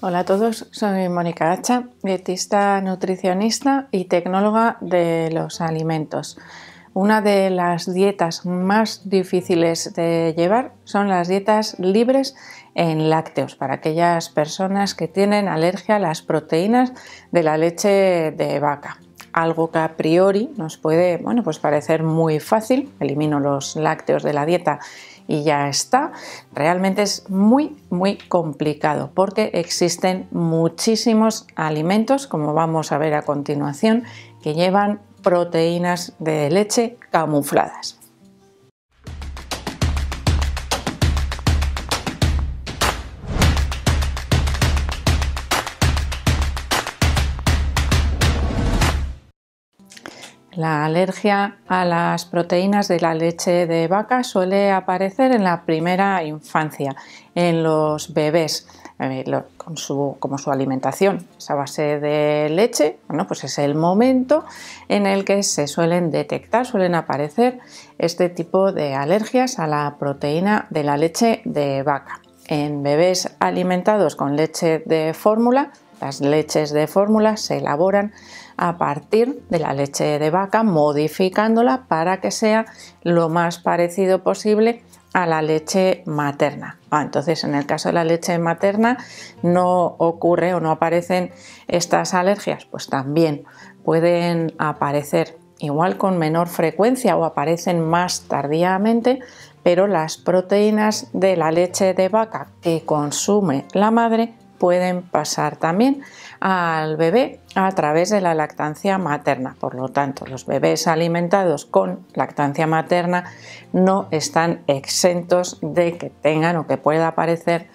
Hola a todos, soy Mónica Hacha, dietista, nutricionista y tecnóloga de los alimentos. Una de las dietas más difíciles de llevar son las dietas libres en lácteos para aquellas personas que tienen alergia a las proteínas de la leche de vaca. Algo que a priori nos puede bueno, pues parecer muy fácil, elimino los lácteos de la dieta y ya está, realmente es muy, muy complicado porque existen muchísimos alimentos, como vamos a ver a continuación, que llevan proteínas de leche camufladas. La alergia a las proteínas de la leche de vaca suele aparecer en la primera infancia, en los bebés, eh, como su alimentación esa a base de leche. Bueno, pues es el momento en el que se suelen detectar, suelen aparecer este tipo de alergias a la proteína de la leche de vaca. En bebés alimentados con leche de fórmula, las leches de fórmula se elaboran a partir de la leche de vaca, modificándola para que sea lo más parecido posible a la leche materna. Ah, entonces, en el caso de la leche materna, no ocurre o no aparecen estas alergias, pues también pueden aparecer igual con menor frecuencia o aparecen más tardíamente, pero las proteínas de la leche de vaca que consume la madre pueden pasar también al bebé a través de la lactancia materna. Por lo tanto, los bebés alimentados con lactancia materna no están exentos de que tengan o que pueda aparecer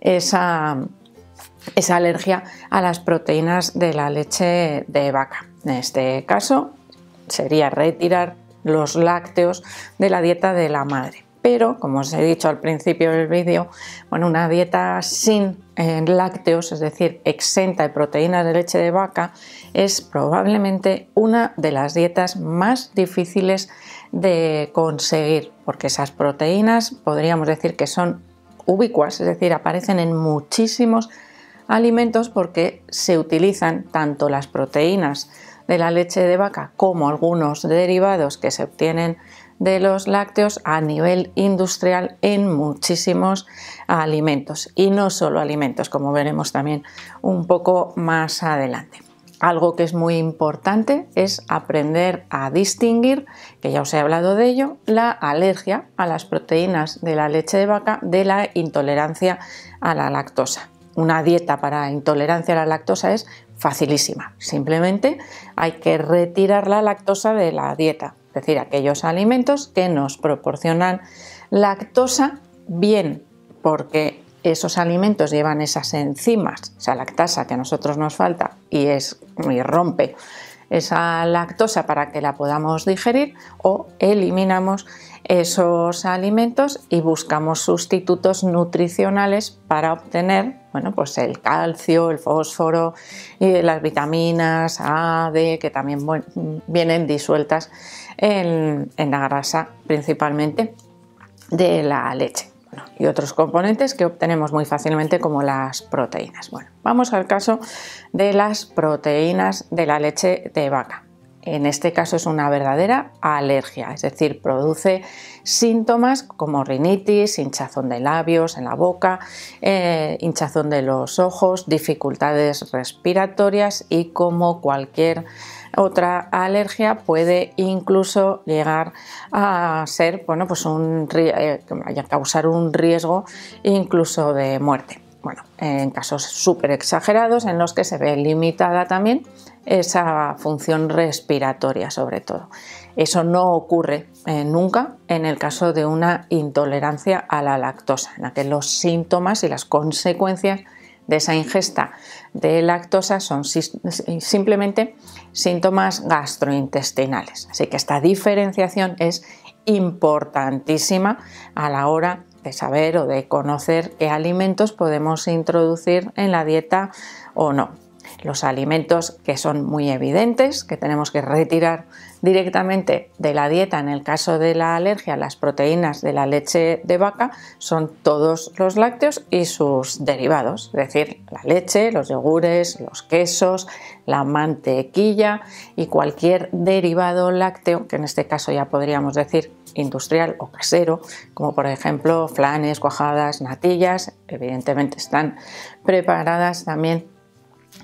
esa, esa alergia a las proteínas de la leche de vaca. En este caso, sería retirar los lácteos de la dieta de la madre pero como os he dicho al principio del vídeo, bueno, una dieta sin eh, lácteos, es decir, exenta de proteínas de leche de vaca, es probablemente una de las dietas más difíciles de conseguir, porque esas proteínas podríamos decir que son ubicuas, es decir, aparecen en muchísimos alimentos porque se utilizan tanto las proteínas de la leche de vaca como algunos derivados que se obtienen de los lácteos a nivel industrial en muchísimos alimentos y no solo alimentos, como veremos también un poco más adelante. Algo que es muy importante es aprender a distinguir, que ya os he hablado de ello, la alergia a las proteínas de la leche de vaca de la intolerancia a la lactosa. Una dieta para intolerancia a la lactosa es facilísima, simplemente hay que retirar la lactosa de la dieta es decir, aquellos alimentos que nos proporcionan lactosa, bien porque esos alimentos llevan esas enzimas, esa lactasa que a nosotros nos falta y, es, y rompe esa lactosa para que la podamos digerir o eliminamos esos alimentos y buscamos sustitutos nutricionales para obtener bueno, pues el calcio, el fósforo, y las vitaminas A, D, que también vienen disueltas en, la grasa principalmente de la leche. y otros componentes que obtenemos muy fácilmente como las proteínas. Bueno, vamos al caso de las proteínas de la leche de vaca en este caso es una verdadera alergia, es decir, produce síntomas como rinitis, hinchazón de labios en la boca, eh, hinchazón de los ojos, dificultades respiratorias y como cualquier otra alergia puede incluso llegar a ser, bueno, pues eh, causar un riesgo incluso de muerte. Bueno, en casos súper exagerados en los que se ve limitada también esa función respiratoria sobre todo. Eso no ocurre eh, nunca en el caso de una intolerancia a la lactosa, en la que los síntomas y las consecuencias de esa ingesta de lactosa son simplemente síntomas gastrointestinales. Así que esta diferenciación es importantísima a la hora de saber o de conocer qué alimentos podemos introducir en la dieta o no los alimentos que son muy evidentes, que tenemos que retirar directamente de la dieta, en el caso de la alergia, las proteínas de la leche de vaca son todos los lácteos y sus derivados, es decir, la leche, los yogures, los quesos, la mantequilla y cualquier derivado lácteo, que en este caso ya podríamos decir industrial o casero, como por ejemplo flanes, cuajadas, natillas, evidentemente están preparadas también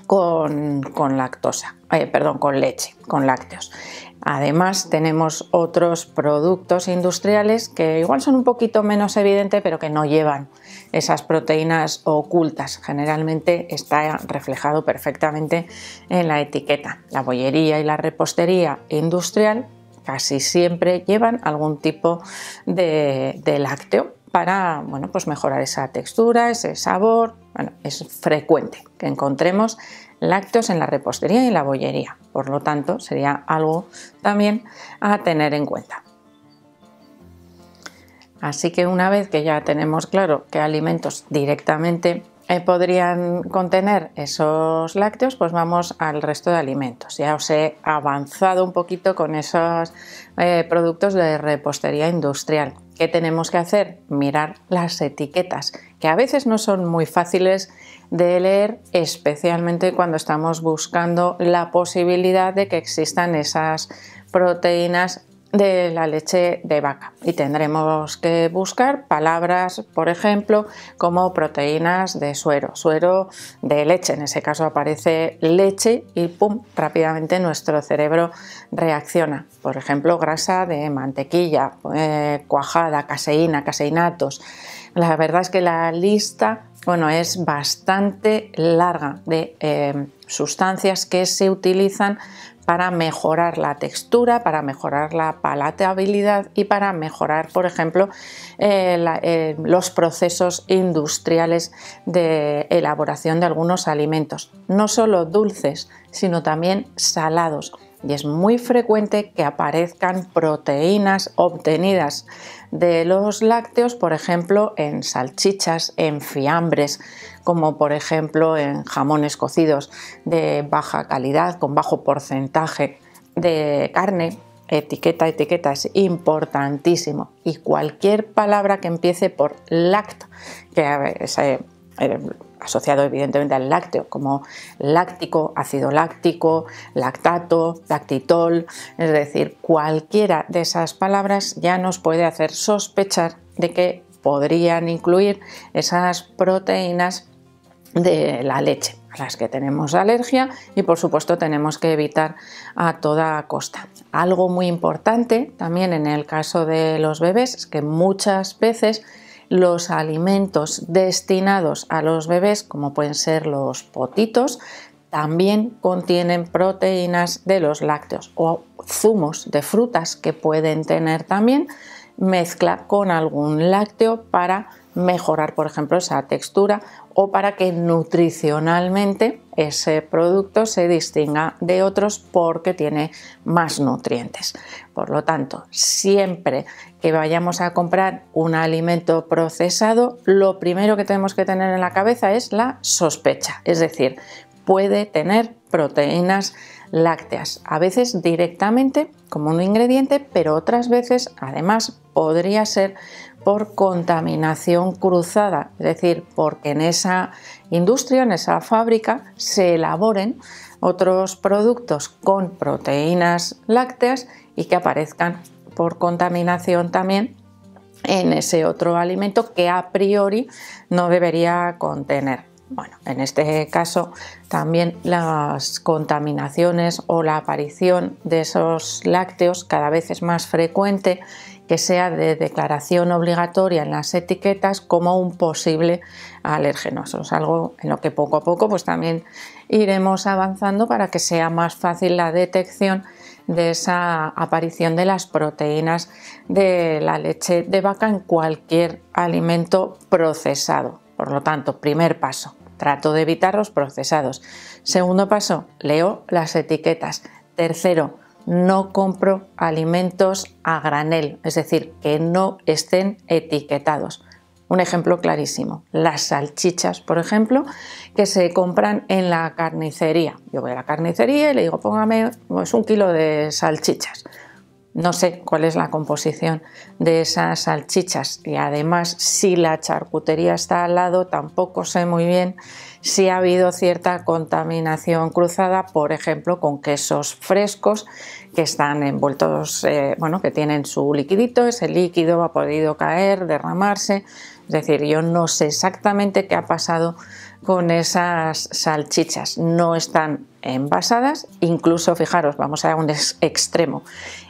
con, lactosa, eh, perdón, con leche, con lácteos. Además tenemos otros productos industriales que igual son un poquito menos evidentes, pero que no llevan esas proteínas ocultas. Generalmente está reflejado perfectamente en la etiqueta. La bollería y la repostería industrial casi siempre llevan algún tipo de lácteo para bueno, pues mejorar esa textura, ese sabor. es frecuente que encontremos lácteos en la repostería y la bollería, por lo tanto sería algo también a tener en cuenta. Así que una vez que ya tenemos claro qué alimentos directamente eh, podrían contener esos lácteos, pues vamos al resto de alimentos. Ya os he avanzado un poquito con esos eh, productos de repostería industrial. ¿Qué tenemos que hacer? Mirar las etiquetas, que a veces no son muy fáciles de leer, especialmente cuando estamos buscando la posibilidad de que existan esas proteínas de la leche de vaca y tendremos que buscar palabras, por ejemplo, como proteínas de suero, suero de leche, en ese caso aparece leche y pum, rápidamente nuestro cerebro reacciona. Por ejemplo, grasa de mantequilla, eh, cuajada, caseína, caseinatos. La verdad es que la lista bueno, es bastante larga de eh, sustancias que se utilizan para mejorar la textura, para mejorar la palatabilidad y para mejorar, por ejemplo, eh, eh, los procesos industriales de elaboración de algunos alimentos, no solo dulces, sino también salados y es muy frecuente que aparezcan proteínas obtenidas de los lácteos, por ejemplo, en salchichas, en fiambres, como por ejemplo en jamones cocidos de baja calidad, con bajo porcentaje de carne. Etiqueta, etiqueta es importantísimo. Y cualquier palabra que empiece por lact, que es. Eh, asociado evidentemente al lácteo, como láctico, ácido láctico, lactato, lactitol, es decir, cualquiera de esas palabras ya nos puede hacer sospechar de que podrían incluir esas proteínas de la leche a las que tenemos alergia y por supuesto tenemos que evitar a toda costa. Algo muy importante también en el caso de los bebés es que muchas veces los alimentos destinados a los bebés, como pueden ser los potitos, también contienen proteínas de los lácteos o zumos de frutas que pueden tener también mezcla con algún lácteo para mejorar, por ejemplo, esa textura o para que nutricionalmente ese producto se distinga de otros porque tiene más nutrientes. Por lo tanto, siempre que vayamos a comprar un alimento procesado, lo primero que tenemos que tener en la cabeza es la sospecha, es decir, puede tener proteínas lácteas, a veces directamente como un ingrediente, pero otras veces además podría ser por contaminación cruzada, es decir, porque en esa industria, en esa fábrica, se elaboren otros productos con proteínas lácteas y que aparezcan por contaminación también en ese otro alimento que a priori no debería contener. Bueno, en este caso también las contaminaciones o la aparición de esos lácteos cada vez es más frecuente que sea de declaración obligatoria en las etiquetas como un posible alérgeno. es algo en lo que poco a poco pues también iremos avanzando para que sea más fácil la detección de esa aparición de las proteínas de la leche de vaca en cualquier alimento procesado. Por lo tanto, primer paso, Trato de evitar los procesados. Segundo paso, leo las etiquetas. Tercero, no compro alimentos a granel, es decir, que no estén etiquetados. Un ejemplo clarísimo, las salchichas, por ejemplo, que se compran en la carnicería. Yo voy a la carnicería y le digo, póngame pues, un kilo de salchichas no sé cuál es la composición de esas salchichas y además si la charcutería está al lado tampoco sé muy bien si ha habido cierta contaminación cruzada, por ejemplo, con quesos frescos que están envueltos, eh, bueno, que tienen su liquidito, ese líquido ha podido caer, derramarse, es decir, yo no sé exactamente qué ha pasado con esas salchichas. No están envasadas, incluso fijaros, vamos a un extremo.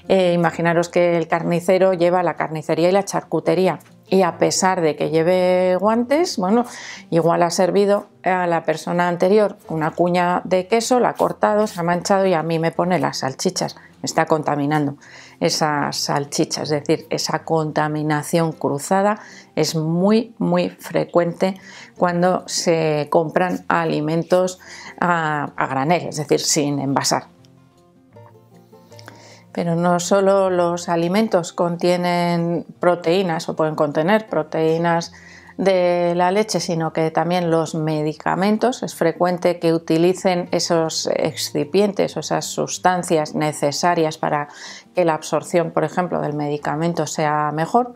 Eh, imaginaros que el carnicero lleva la carnicería y la charcutería y a pesar de que lleve guantes, bueno, igual ha servido a la persona anterior una cuña de queso, la ha cortado, se ha manchado y a mí me pone las salchichas. Me está contaminando esas salchichas, es decir, esa contaminación cruzada es muy, muy frecuente cuando se compran alimentos a, a granel, es decir, sin envasar. Pero no solo los alimentos contienen proteínas o pueden contener proteínas de la leche, sino que también los medicamentos. Es frecuente que utilicen esos excipientes o esas sustancias necesarias para que la absorción, por ejemplo, del medicamento sea mejor.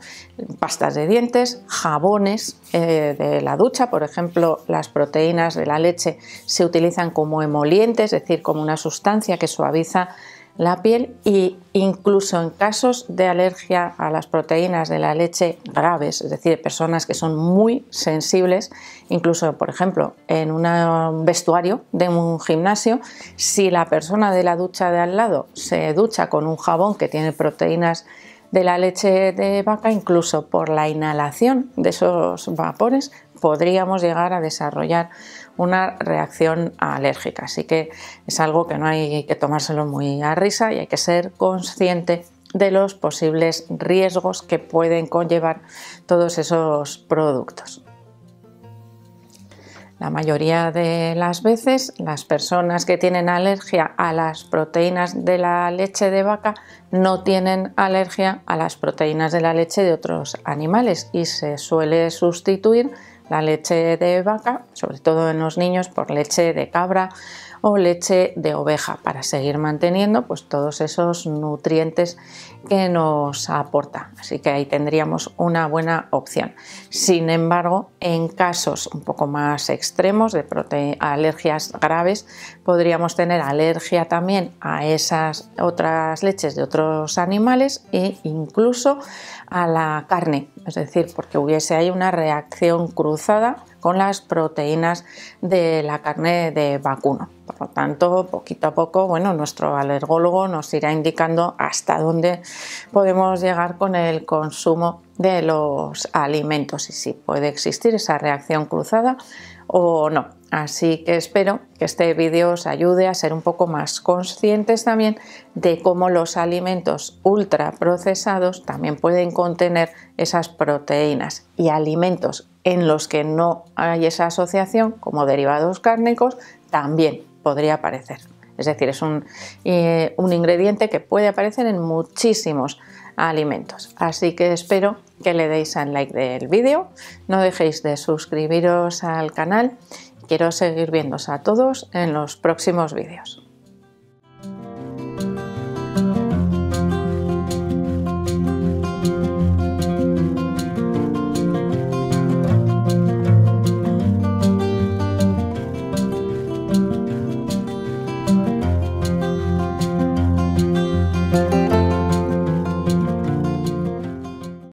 Pastas de dientes, jabones eh, de la ducha, por ejemplo, las proteínas de la leche se utilizan como emolientes es decir, como una sustancia que suaviza la piel e incluso en casos de alergia a las proteínas de la leche graves, es decir, personas que son muy sensibles, incluso por ejemplo en un vestuario de un gimnasio, si la persona de la ducha de al lado se ducha con un jabón que tiene proteínas de la leche de vaca, incluso por la inhalación de esos vapores, podríamos llegar a desarrollar una reacción alérgica. Así que es algo que no hay que tomárselo muy a risa y hay que ser consciente de los posibles riesgos que pueden conllevar todos esos productos. La mayoría de las veces las personas que tienen alergia a las proteínas de la leche de vaca no tienen alergia a las proteínas de la leche de otros animales y se suele sustituir la leche de vaca, sobre todo en los niños por leche de cabra o leche de oveja para seguir manteniendo pues todos esos nutrientes que nos aporta. Así que ahí tendríamos una buena opción. Sin embargo, en casos un poco más extremos de alergias graves, podríamos tener alergia también a esas otras leches de otros animales e incluso a la carne, es decir, porque hubiese ahí una reacción cruda cruzada con las proteínas de la carne de vacuno. Por lo tanto, poquito a poco, bueno, nuestro alergólogo nos irá indicando hasta dónde podemos llegar con el consumo de los alimentos y si puede existir esa reacción cruzada o no. Así que espero que este vídeo os ayude a ser un poco más conscientes también de cómo los alimentos ultraprocesados también pueden contener esas proteínas y alimentos en los que no hay esa asociación, como derivados cárnicos, también podría aparecer. Es decir, es eh, un, ingrediente que puede aparecer en muchísimos alimentos. Así que espero que le deis al like del vídeo, no dejéis de suscribiros al canal. Quiero seguir viéndos a todos en los próximos vídeos.